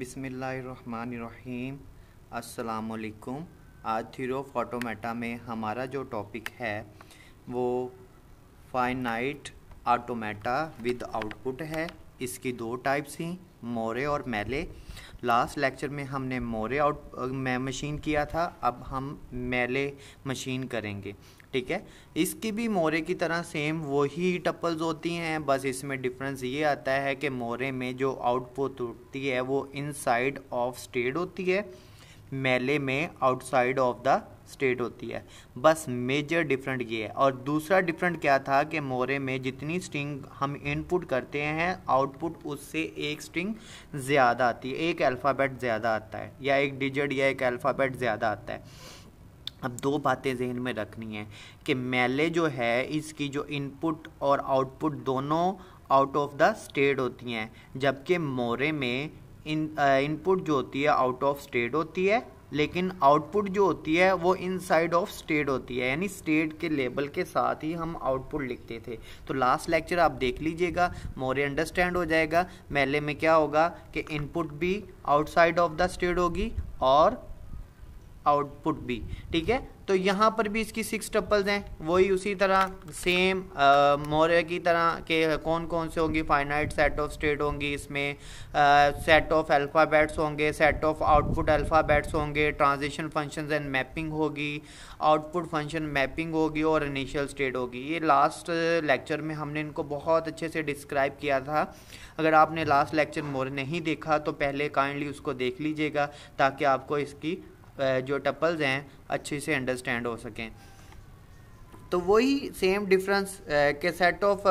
बिसमीम् असलकुम आज थीरो फोटोमेटा में हमारा जो टॉपिक है वो फाइनाइट ऑटोमेटा विद आउटपुट है इसकी दो टाइप्स हैं मोरे और मेले लास्ट लेक्चर में हमने मोरे आउट मशीन किया था अब हम मेले मशीन करेंगे ठीक है इसकी भी मोरे की तरह सेम वही टपल्स होती हैं बस इसमें डिफरेंस ये आता है कि मोरे में जो आउटपुट होती है वो इनसाइड ऑफ स्टेट होती है मेले में आउटसाइड ऑफ द स्टेट होती है बस मेजर डिफरेंट ये है और दूसरा डिफरेंट क्या था कि मोरे में जितनी स्ट्रिंग हम इनपुट करते हैं आउटपुट उससे एक स्ट्रिंग ज़्यादा आती है एक अल्फ़ाबेट ज़्यादा आता है या एक डिजिट या एक अल्फ़ाबेट ज़्यादा आता है अब दो बातें जहन में रखनी है कि मेले जो है इसकी जो इनपुट और आउटपुट दोनों आउट ऑफ द स्टेट होती हैं जबकि मोरे में इन इनपुट जो होती है आउट ऑफ स्टेट होती है लेकिन आउटपुट जो होती है वो इन साइड ऑफ स्टेट होती है यानी स्टेट के लेबल के साथ ही हम आउटपुट लिखते थे तो लास्ट लेक्चर आप देख लीजिएगा मोरे अंडरस्टैंड हो जाएगा मेले में क्या होगा कि इनपुट भी आउटसाइड ऑफ द स्टेट होगी और आउटपुट भी ठीक है तो यहाँ पर भी इसकी सिक्स टप्पल्स हैं वही उसी तरह सेम मोरे की तरह के कौन कौन से होंगी फाइनाइट सेट ऑफ स्टेट होंगी इसमें सेट ऑफ अल्फ़ाबेट्स होंगे सेट ऑफ आउटपुट अल्फ़ाबेट्स होंगे ट्रांजिशन फंक्शंस एंड मैपिंग होगी आउटपुट फंक्शन मैपिंग होगी और इनिशियल स्टेट होगी ये लास्ट लेक्चर में हमने इनको बहुत अच्छे से डिस्क्राइब किया था अगर आपने लास्ट लेक्चर मोर नहीं देखा तो पहले काइंडली उसको देख लीजिएगा ताकि आपको इसकी जो टपल्स हैं अच्छे से अंडरस्टैंड हो सकें तो वही सेम डिफरेंस के सेट ऑफ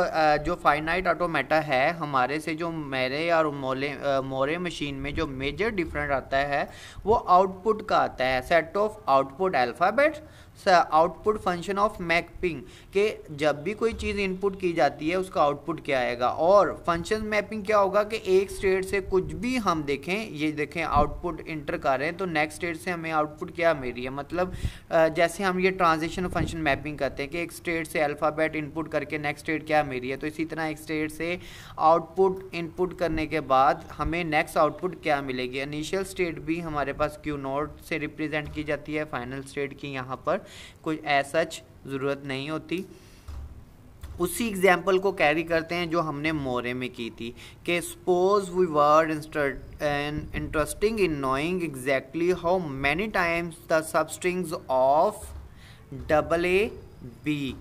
जो फाइनाइट ऑटोमेटा है हमारे से जो मेरे और मोले मोरे मशीन में जो मेजर डिफरेंट आता है वो आउटपुट का आता है set of output alphabets output function of mapping के जब भी कोई चीज़ इनपुट की जाती है उसका आउटपुट क्या आएगा और फंक्शन मैपिंग क्या होगा कि एक स्टेट से कुछ भी हम देखें ये देखें आउटपुट इंटर कर रहे हैं तो नेक्स्ट स्टेट से हमें आउटपुट क्या मिल रही है मतलब जैसे हम ये ट्रांजेक्शन फंक्शन मैपिंग करते हैं कि एक स्टेट से अल्फ़ाबेट इनपुट करके नेक्स्ट स्टेट क्या मिल रही है तो इसी तरह एक स्टेट से आउटपुट इनपुट करने के बाद हमें नेक्स्ट आउटपुट क्या मिलेगी इनिशियल स्टेट भी हमारे पास क्यू नोट से रिप्रेजेंट की जाती है फाइनल स्टेट की यहाँ पर कुछ ऐसा ज़रूरत नहीं होती उसी एग्जाम्पल को कैरी करते हैं जो हमने मोरे में की थी कि suppose we were interesting in knowing exactly how many times the substrings of double a b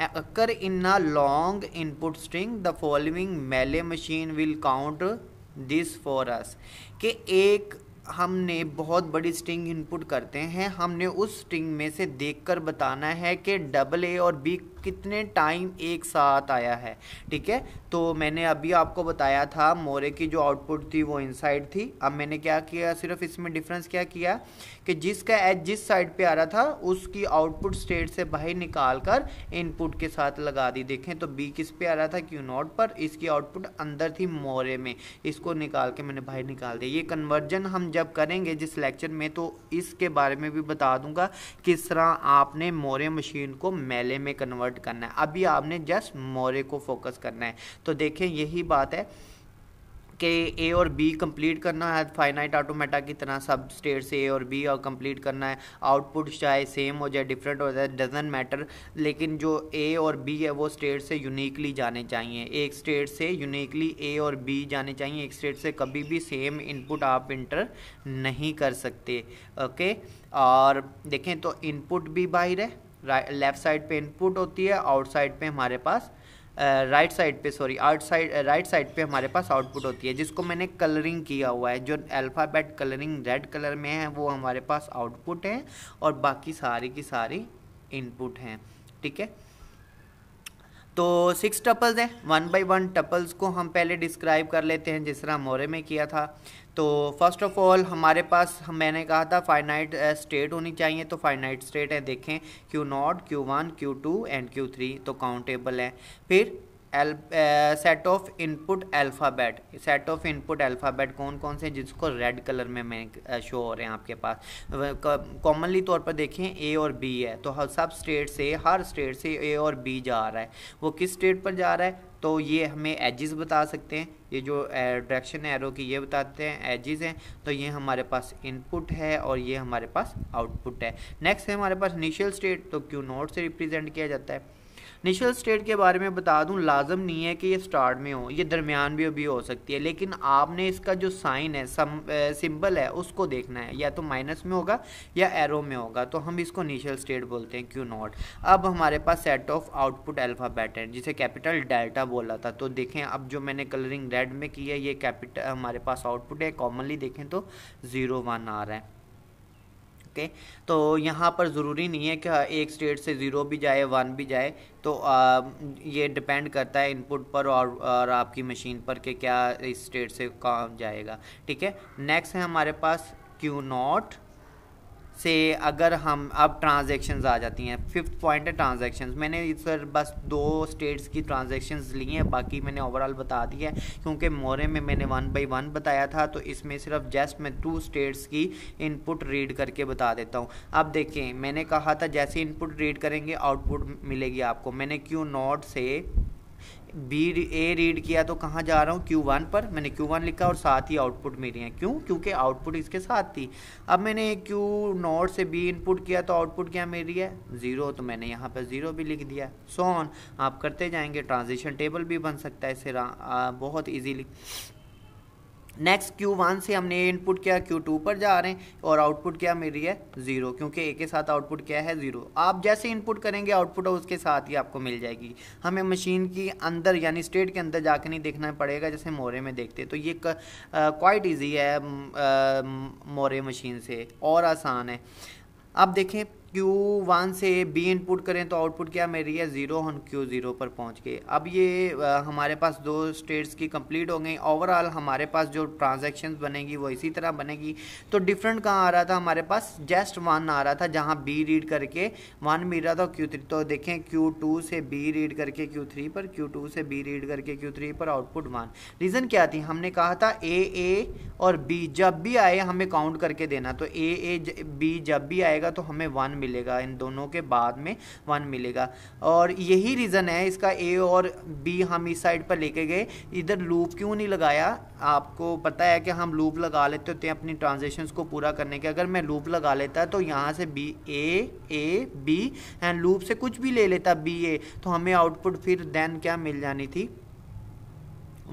occur in a long input string the following Mealy machine will count this for us कि एक हमने बहुत बड़ी string input करते हैं हमने उस string में से देखकर बताना है कि डबल ए और बी कितने टाइम एक साथ आया है ठीक है तो मैंने अभी आपको बताया था मोरे की जो आउटपुट थी वो इनसाइड थी अब मैंने क्या किया सिर्फ इसमें डिफरेंस क्या किया कि जिसका एच जिस साइड पे आ रहा था उसकी आउटपुट स्टेट से बाहर निकाल कर इनपुट के साथ लगा दी देखें तो बी किस पे आ रहा था क्यू नॉट पर इसकी आउटपुट अंदर थी मोरे में इसको निकाल के मैंने बाहर निकाल दिया ये कन्वर्जन हम जब करेंगे जिस लेक्चर में तो इसके बारे में भी बता दूंगा किस तरह आपने मोरे मशीन को मेले में कन्वर्ट कन्वर्ट करना है अभी आपने जस्ट मोरे को फोकस करना है तो देखें यही बात है कि ए और बी कंप्लीट करना है फाइनाइट ऑटोमेटा की तरह सब स्टेट से ए और बी और कंप्लीट करना है आउटपुट चाहे सेम हो जाए डिफरेंट हो जाए डजेंट मैटर लेकिन जो ए और बी है वो स्टेट से यूनिकली जाने चाहिए एक स्टेट से यूनिकली ए और बी जाने चाहिए एक स्टेट से कभी भी सेम इनपुट आप इंटर नहीं कर सकते ओके और देखें तो इनपुट भी बाहर है लेफ्ट साइड पे इनपुट होती है आउट साइड पे हमारे पास राइट साइड पे sorry outside right side पे हमारे पास आउटपुट होती है जिसको मैंने कलरिंग किया हुआ है जो अल्फ़ाबेट कलरिंग रेड कलर में है वो हमारे पास आउटपुट है और बाकी सारी की सारी इनपुट हैं ठीक है तो सिक्स टपल्स हैं वन बाई वन टपल्स को हम पहले डिस्क्राइब कर लेते हैं जिस तरह मोरे में किया था तो फर्स्ट ऑफ ऑल हमारे पास मैंने कहा था फाइनाइट स्टेट होनी चाहिए तो फाइनाइट स्टेट है देखें q naught q one Q two and q three तो काउंटेबल है फिर set of input alphabet set of input alphabet कौन कौन से जिसको रेड कलर में मैं शो हो रहे हैं आपके पास कॉमनली तौर पर देखें ए और बी है तो हर सब स्टेट से हर स्टेट से ए और बी जा रहा है वो किस स्टेट पर जा रहा है तो ये हमें एजिस बता सकते हैं ये जो डायरेक्शन एरो की ये बताते हैं एजिस हैं तो ये हमारे पास इनपुट है और ये हमारे पास आउटपुट है नेक्स्ट है हमारे पास इनिशियल स्टेट तो क्यू नोट से रिप्रेजेंट किया जाता है निशल स्टेट के बारे में बता दूं लाजम नहीं है कि ये स्टार्ट में हो ये दरमियान भी अभी हो सकती है लेकिन आपने इसका जो साइन है सम, ए, सिंबल है उसको देखना है या तो माइनस में होगा या एरो में होगा तो हम इसको निशल स्टेट बोलते हैं क्यों नॉट अब हमारे पास सेट ऑफ आउटपुट अल्फ़ाबेट है जिसे कैपिटल डेल्टा बोला था तो देखें अब जो मैंने कलरिंग रेड में की है ये कैपिटल हमारे पास आउटपुट है कॉमनली देखें तो ज़ीरो वन आ रहा है सकते तो यहाँ पर ज़रूरी नहीं है कि एक स्टेट से ज़ीरो भी जाए वन भी जाए तो आ, ये डिपेंड करता है इनपुट पर और, और आपकी मशीन पर कि क्या इस स्टेट से काम जाएगा ठीक है नेक्स्ट है हमारे पास क्यू नॉट से अगर हम अब ट्रांजेक्शन आ जाती हैं फिफ्थ पॉइंट है ट्रांजेक्शन मैंने इस पर बस दो स्टेट्स की ट्रांजेक्शन ली हैं बाकी मैंने ओवरऑल बता दी है क्योंकि मोरे में मैंने वन बाई वन बताया था तो इसमें सिर्फ जस्ट मैं टू स्टेट्स की इनपुट रीड करके बता देता हूँ अब देखें मैंने कहा था जैसे इनपुट रीड करेंगे आउटपुट मिलेगी आपको मैंने क्यू नॉट से बी ए रीड किया तो कहाँ जा रहा हूँ क्यू वन पर मैंने क्यू वन लिखा और साथ ही आउटपुट मेरी है क्यों क्योंकि आउटपुट इसके साथ थी अब मैंने क्यू नोट से बी इनपुट किया तो आउटपुट क्या मेरी है ज़ीरो तो मैंने यहाँ पर ज़ीरो भी लिख दिया सोन आप करते जाएंगे ट्रांजिशन टेबल भी बन सकता है इससे बहुत ईजीली नेक्स्ट क्यू वन से हमने इनपुट किया क्यू टू पर जा रहे हैं और आउटपुट क्या मेरी है ज़ीरो क्योंकि ए के साथ आउटपुट क्या है ज़ीरो आप जैसे इनपुट करेंगे आउटपुट उसके साथ ही आपको मिल जाएगी हमें मशीन की अंदर यानी स्टेट के अंदर जाके नहीं देखना पड़ेगा जैसे मोरे में देखते तो ये क्वाइट ईजी है आ, मोरे मशीन से और आसान है अब देखें क्यू वन से बी इनपुट करें तो आउटपुट क्या मेरी है ज़ीरो हम क्यू ज़ीरो पर पहुंच गए अब ये हमारे पास दो स्टेट्स की कंप्लीट हो गई ओवरऑल हमारे पास जो ट्रांजेक्शन बनेगी वो इसी तरह बनेगी तो डिफरेंट कहाँ आ रहा था हमारे पास जस्ट वन आ रहा था जहाँ बी रीड करके वन मिल रहा था क्यू थ्री तो देखें क्यू टू से बी रीड करके क्यू थ्री पर क्यू टू से बी रीड करके क्यू थ्री पर आउटपुट वन रीज़न क्या थी हमने कहा था ए ए और बी जब भी आए हमें काउंट करके देना तो ए ए बी जब भी आएगा तो हमें वन मिलेगा इन दोनों के बाद में वन मिलेगा और यही रीज़न है इसका ए और बी हम इस साइड पर लेके गए इधर लूप क्यों नहीं लगाया आपको पता है कि हम लूप लगा लेते होते हैं अपनी ट्रांजेक्शन को पूरा करने के अगर मैं लूप लगा लेता तो यहाँ से b a a b and loop से कुछ भी ले लेता बी ए तो हमें आउटपुट फिर देन क्या मिल जानी थी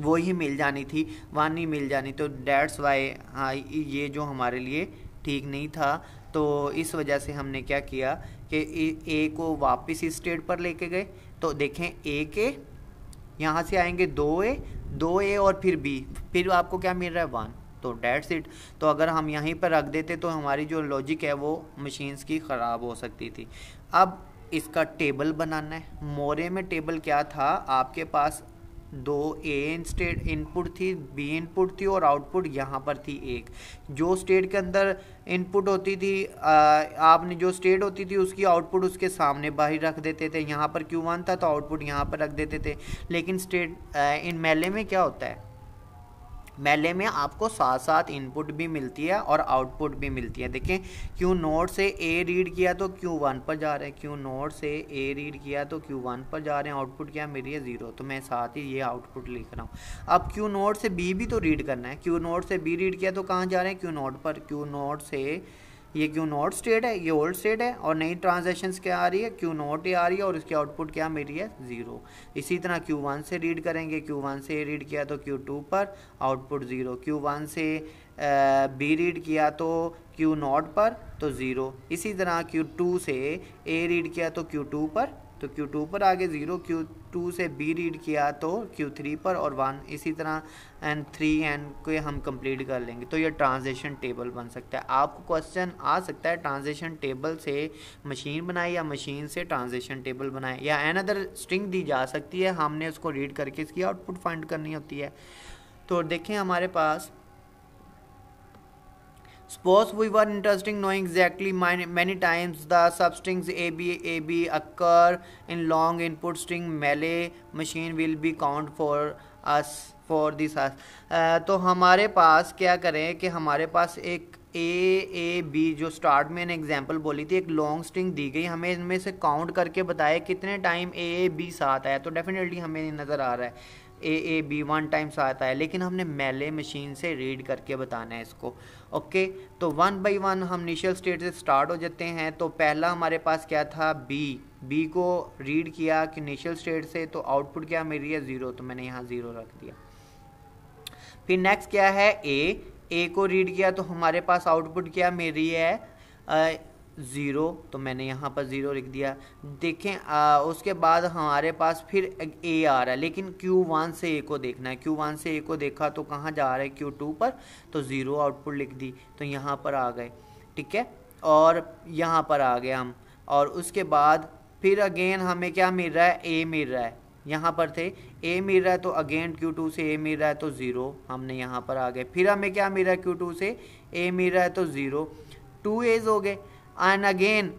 वो ही मिल जानी थी वन ही मिल जानी तो डैट्स वाई हाँ ये जो हमारे लिए ठीक नहीं था तो इस वजह से हमने क्या किया कि ए को वापस इस स्टेट पर लेके गए तो देखें ए के यहाँ से आएंगे दो ए दो ए और फिर बी फिर आपको क्या मिल रहा है वन तो डेट सीट तो अगर हम यहीं पर रख देते तो हमारी जो लॉजिक है वो मशीन्स की ख़राब हो सकती थी अब इसका टेबल बनाना है मोरे में टेबल क्या था आपके पास दो ए एन स्टेट इनपुट थी बी इनपुट थी और आउटपुट यहाँ पर थी एक जो स्टेट के अंदर इनपुट होती थी आ, आपने जो स्टेट होती थी उसकी आउटपुट उसके सामने बाहर रख देते थे यहाँ पर क्यू वन था तो आउटपुट यहाँ पर रख देते थे लेकिन स्टेट इन मेले में क्या होता है मेले में आपको साथ साथ इनपुट भी मिलती है और आउटपुट भी मिलती है देखें क्यों नोट से ए रीड किया तो क्यों वन पर जा रहे हैं क्यों नोट से ए रीड किया तो क्यों वन पर जा रहे हैं आउटपुट क्या मेरी है ज़ीरो तो मैं साथ ही ये आउटपुट लिख रहा हूँ अब क्यों नोट से बी भी तो रीड करना है क्यों नोट से बी रीड किया तो कहाँ जा रहे हैं क्यों नोट पर क्यों नोट से ये क्यू नॉट स्टेट है ये ओल्ड स्टेट है और नई ट्रांजेक्शन क्या आ रही है क्यू नॉट ही आ रही है और इसकी आउटपुट क्या मेरी है ज़ीरो इसी तरह क्यू वन से रीड करेंगे क्यू वन से रीड किया तो क्यू टू पर आउटपुट ज़ीरो क्यू वन से बी रीड किया तो क्यू नॉट पर तो ज़ीरो इसी तरह क्यू टू से ए रीड किया तो क्यू टू पर तो Q2 पर आगे ज़ीरो Q2 से B रीड किया तो Q3 पर और वन इसी तरह एन थ्री एन को हम कंप्लीट कर लेंगे तो ये ट्रांजेक्शन टेबल बन सकता है आपको क्वेश्चन आ सकता है ट्रांजेक्शन टेबल से मशीन बनाए या मशीन से ट्रांजेक्शन टेबल बनाए या एन अदर स्ट्रिंग दी जा सकती है हमने उसको रीड करके इसकी आउटपुट फाइंड करनी होती है तो देखें हमारे पास Suppose we were interested in knowing exactly many times the substrings ABAB occur in long input string melee machine will be count for us for this us. Uh, तो हमारे पास क्या करें कि हमारे पास एक ए ए बी जो स्टार्ट में ने एग्जांपल बोली थी एक लॉन्ग स्ट्रिंग दी गई हमें इनमें से काउंट करके बताया कितने टाइम ए ए बी साथ आया तो डेफिनेटली हमें नज़र आ रहा है a a b one times आता है लेकिन हमने मेले मशीन से रीड करके बताना है इसको ओके तो वन बाई वन हम इनिशियल स्टेट से स्टार्ट हो जाते हैं तो पहला हमारे पास क्या था बी बी को रीड किया कि इनिशियल स्टेट से तो आउटपुट क्या मेरी है ज़ीरो तो मैंने यहाँ ज़ीरो रख दिया फिर नेक्स्ट क्या है ए ए को रीड किया तो हमारे पास आउटपुट क्या मेरी है ज़ीरो तो मैंने यहाँ पर ज़ीरो लिख दिया देखें आ, उसके बाद हमारे पास फिर ए आ रहा है लेकिन क्यू वन से ए को देखना है क्यू वन से ए को देखा तो कहाँ जा रहा है क्यू टू पर तो ज़ीरो आउटपुट लिख दी तो यहाँ पर आ गए ठीक है और यहाँ पर आ गए हम और उसके बाद फिर अगेन हमें क्या मिल रहा है ए मिल रहा है यहाँ पर थे ए मिल रहा है तो अगेन क्यू टू से ए मिल रहा है तो ज़ीरो हमने यहाँ पर आ गए फिर हमें क्या मिल रहा है क्यू टू से ए मिल रहा है तो ज़ीरो टू एज हो गए एंड अगेन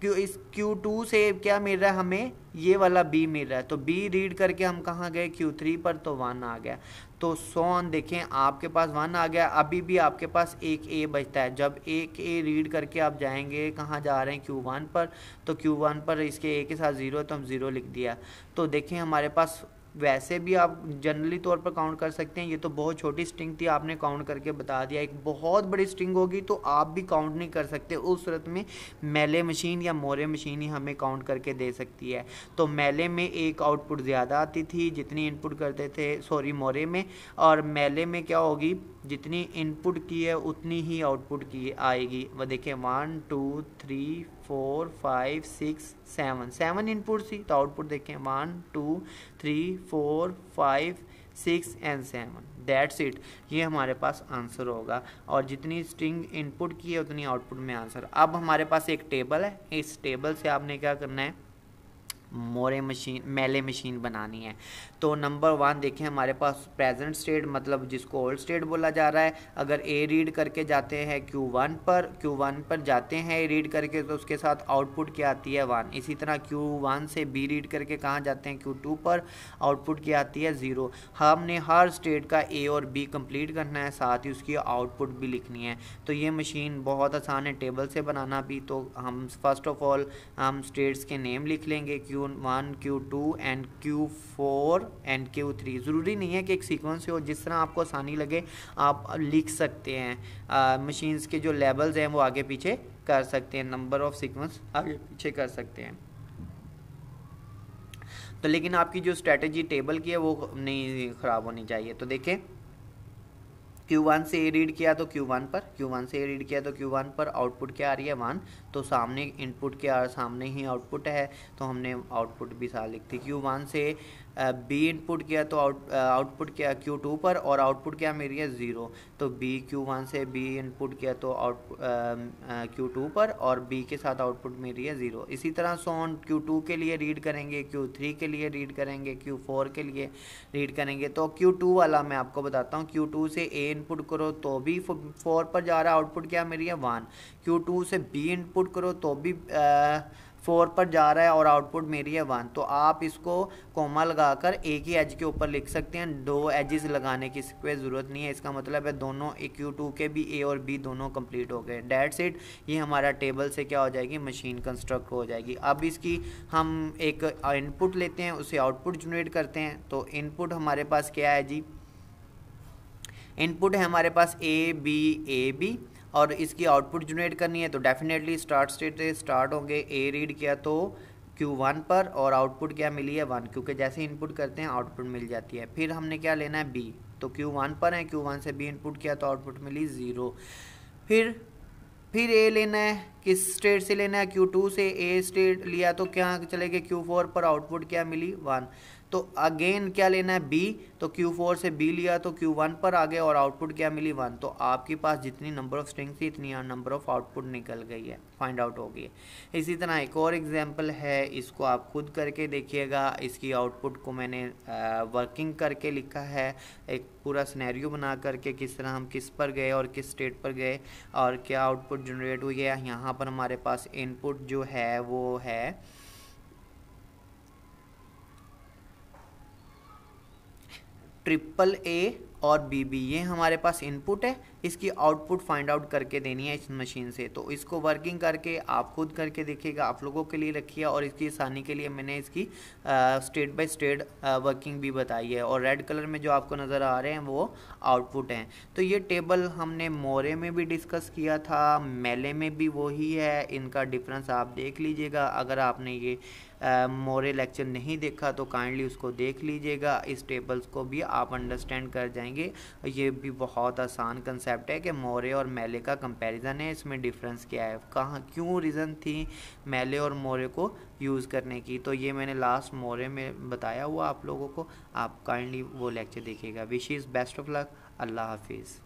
क्यू इस क्यू टू से क्या मिल रहा है हमें ये वाला बी मिल रहा है तो बी रीड करके हम कहाँ गए क्यू थ्री पर तो वन आ गया तो सोन देखें आपके पास वन आ गया अभी भी आपके पास एक ए बचता है जब एक ए रीड करके आप जाएंगे कहाँ जा रहे हैं क्यू वन पर तो क्यू वन पर इसके ए के साथ ज़ीरो तो हम ज़ीरो लिख दिया तो देखें हमारे पास वैसे भी आप जनरली तौर पर काउंट कर सकते हैं ये तो बहुत छोटी स्ट्रिंग थी आपने काउंट करके बता दिया एक बहुत बड़ी स्ट्रिंग होगी तो आप भी काउंट नहीं कर सकते उस सूरत में मेले मशीन या मोरे मशीन ही हमें काउंट करके दे सकती है तो मेले में एक आउटपुट ज़्यादा आती थी जितनी इनपुट करते थे सॉरी मोरे में और मेले में क्या होगी जितनी इनपुट की है उतनी ही आउटपुट की आएगी वह देखें one two three four five six seven seven input थी तो आउटपुट देखें one two three four five six and seven that's it ये हमारे पास आंसर होगा और जितनी स्ट्रिंग इनपुट की है उतनी आउटपुट में आंसर अब हमारे पास एक टेबल है इस टेबल से आपने क्या करना है मोरे मशीन मेले मशीन बनानी है तो नंबर वन देखें हमारे पास प्रेजेंट स्टेट मतलब जिसको ओल्ड स्टेट बोला जा रहा है अगर ए रीड करके जाते हैं क्यू वन पर क्यू वन पर जाते हैं ए रीड करके तो उसके साथ आउटपुट क्या आती है वन इसी तरह क्यू वन से बी रीड करके कहाँ जाते हैं क्यू टू पर आउटपुट क्या आती है ज़ीरो हमने हर स्टेट का ए और बी कम्प्लीट करना है साथ ही उसकी आउटपुट भी लिखनी है तो ये मशीन बहुत आसान है टेबल से बनाना भी तो हम फर्स्ट ऑफ ऑल हम स्टेट्स के नेम लिख लेंगे q q one Q two and q four and q three ज़रूरी नहीं है कि एक सीक्वेंस हो जिस तरह आपको आसानी लगे आप लिख सकते हैं मशीन्स के जो लेवल्स हैं वो आगे पीछे कर सकते हैं नंबर ऑफ सीक्वेंस आगे पीछे कर सकते हैं तो लेकिन आपकी जो स्ट्रेटजी टेबल की है वो नहीं ख़राब होनी चाहिए तो देखें क्यू वन से ए रीड किया तो क्यू वन पर क्यू वन से ए रीड किया तो क्यू वन पर आउटपुट क्या आ रही है वन तो सामने इनपुट के सामने ही आउटपुट है तो हमने आउटपुट भी साथ लिखती वन से बी इनपुट किया तो आउट आउटपुट किया क्यू टू पर और आउटपुट क्या मेरी है ज़ीरो तो बी क्यू वन से बी इनपुट किया तो आउट क्यू टू पर और बी के साथ आउटपुट मेरी है ज़ीरो इसी तरह सोन क्यू टू के लिए रीड करेंगे क्यू थ्री के लिए रीड करेंगे क्यू फोर के लिए रीड करेंगे तो क्यू टू वाला मैं आपको बताता हूँ क्यू टू से ए इनपुट करो तो भी फोर पर जा रहा आउटपुट क्या मेरी है वन क्यू टू से बी इनपुट करो तो भी आ, फोर पर जा रहा है और आउटपुट मेरी है वन तो आप इसको कोमा लगाकर एक ही एज के ऊपर लिख सकते हैं दो एजेस लगाने की कोई ज़रूरत नहीं है इसका मतलब है दोनों क्यू टू के भी ए और बी दोनों कंप्लीट हो गए डेट सेट ये हमारा टेबल से क्या हो जाएगी मशीन कंस्ट्रक्ट हो जाएगी अब इसकी हम एक इनपुट लेते हैं उसे आउटपुट जनरेट करते हैं तो इनपुट हमारे पास क्या है जी इनपुट है हमारे पास ए बी ए बी और इसकी आउटपुट जनरेट करनी है तो डेफिनेटली स्टार्ट स्टेट से स्टार्ट होंगे ए रीड किया तो क्यू वन पर और आउटपुट क्या मिली है वन क्योंकि जैसे इनपुट करते हैं आउटपुट मिल जाती है फिर हमने क्या लेना है बी तो क्यू वन पर है क्यू वन से बी इनपुट किया तो आउटपुट मिली ज़ीरो फिर फिर ए लेना है किस स्टेट से लेना है क्यू टू से ए स्टेट लिया तो क्या चले गए क्यू फोर पर आउटपुट क्या मिली वन तो अगेन क्या लेना है बी तो Q4 से बी लिया तो Q1 पर आ गया और आउटपुट क्या मिली वन तो आपके पास जितनी नंबर ऑफ स्ट्रिंग थी इतनी नंबर ऑफ आउटपुट निकल गई है फाइंड आउट हो गई है इसी तरह एक और एग्जांपल है इसको आप खुद करके देखिएगा इसकी आउटपुट को मैंने वर्किंग करके लिखा है एक पूरा स्नैरियो बना करके किस तरह हम किस पर गए और किस स्टेट पर गए और क्या आउटपुट जनरेट हुई है यहाँ पर हमारे पास इनपुट जो है वो है ट्रिपल ए और बी बी ये हमारे पास इनपुट है इसकी आउटपुट फाइंड आउट करके देनी है इस मशीन से तो इसको वर्किंग करके आप खुद करके देखिएगा आप लोगों के लिए रखिए और इसकी आसानी के लिए मैंने इसकी स्टेट बाय स्टेट वर्किंग भी बताई है और रेड कलर में जो आपको नज़र आ रहे हैं वो आउटपुट हैं तो ये टेबल हमने मोरे में भी डिस्कस किया था मेले में भी वही है इनका डिफरेंस आप देख लीजिएगा अगर आपने ये मोरे लेक्चर नहीं देखा तो काइंडली उसको देख लीजिएगा इस टेबल्स को भी आप अंडरस्टैंड कर जाएंगे ये भी बहुत आसान कंसेप्ट कंसेप्ट है कि मोरे और मेले का कंपैरिजन है इसमें डिफरेंस क्या है कहाँ क्यों रीज़न थी मेले और मोरे को यूज़ करने की तो ये मैंने लास्ट मोरे में बताया हुआ आप लोगों को आप काइंडली वो लेक्चर देखिएगा wish is best of luck अल्लाह हाफिज़